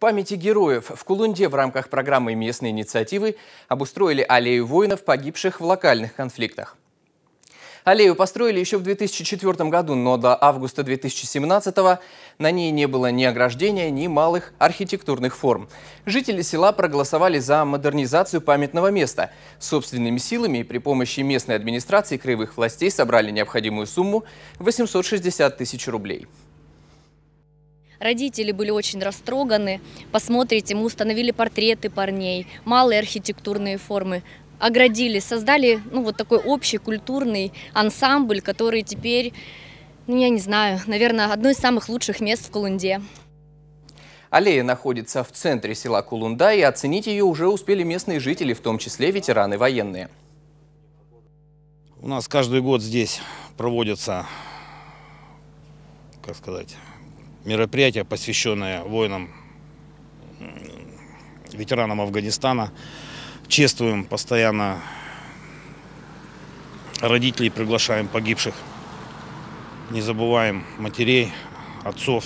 памяти героев в Кулунде в рамках программы местной инициативы обустроили аллею воинов, погибших в локальных конфликтах. Аллею построили еще в 2004 году, но до августа 2017 на ней не было ни ограждения, ни малых архитектурных форм. Жители села проголосовали за модернизацию памятного места. Собственными силами и при помощи местной администрации краевых властей собрали необходимую сумму – 860 тысяч рублей. Родители были очень растроганы. Посмотрите, мы установили портреты парней, малые архитектурные формы оградили, создали ну, вот такой общий культурный ансамбль, который теперь, ну, я не знаю, наверное, одно из самых лучших мест в Кулунде. Аллея находится в центре села Кулунда, и оценить ее уже успели местные жители, в том числе ветераны военные. У нас каждый год здесь проводятся, как сказать, мероприятие, посвященное воинам, ветеранам Афганистана. Чествуем постоянно родителей, приглашаем погибших. Не забываем матерей, отцов.